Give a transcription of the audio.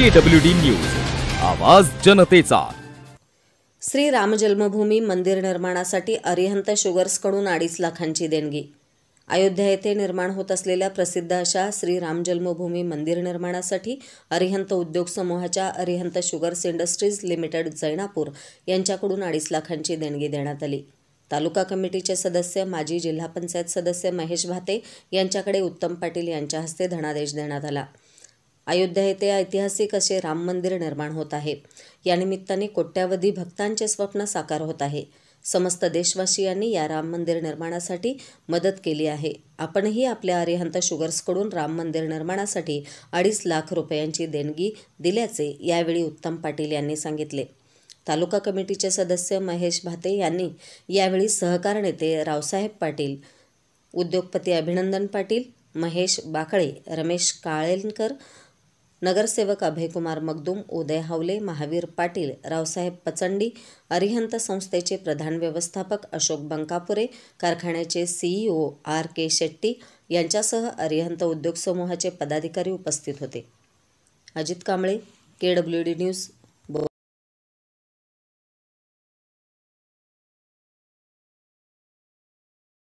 केडब्ल्यूडी news आवाज जनतेचा श्री राम जन्मभूमी मंदिर निर्माणासाठी अरिहंत शुगर्सकडून अडीच लाखांची देणगी अयोध्या येथे निर्माण होत असलेल्या प्रसिद्ध अशा श्री राम जन्मभूमी मंदिर निर्माणासाठी अरिहंत उद्योग समूहाच्या Arihant Sugars Industries Limited Jainapur यांच्याकडून अडीच लाखांची देणगी देण्यात आली तालुका कमिटीचे सदस्य माजी जिल्हा पंचायत सदस्य महेश भाते यांच्याकडे उत्तम पाटील यांच्या हस्ते धनादेश देण्यात आला अयोध्या येथे ऐतिहासिक असे राम मंदिर निर्माण होत आहे यानिमित्ताने कोट्यावधी भक्तांचे स्वप्न साकार होत आहे समस्त देशवासियांनी या राम मंदिर निर्माणासाठी मदत केली आहे आपणही आपल्या आर्यहंत शुगर्सकडून राम मंदिर निर्माणासाठी अडीच लाख रुपयांची देणगी दिल्याचे यावेळी उत्तम पाटील यांनी सांगितले तालुका कमिटीचे सदस्य महेश भाते यांनी यावेळी सहकार नेते रावसाहेब पाटील उद्योगपती अभिनंदन पाटील महेश बाकळे रमेश काळेलकर नगरसेवक अभयकुमार मगदूम उदय हावले महावीर पाटील रावसाहेब पचंडी अरिहंत संस्थेचे प्रधान व्यवस्थापक अशोक बंकापुरे कारखान्याचे सीईओ आर के शेट्टी यांच्यासह अरिहंत उद्योग समूहाचे पदाधिकारी उपस्थित होते Ajit Kamble K W D news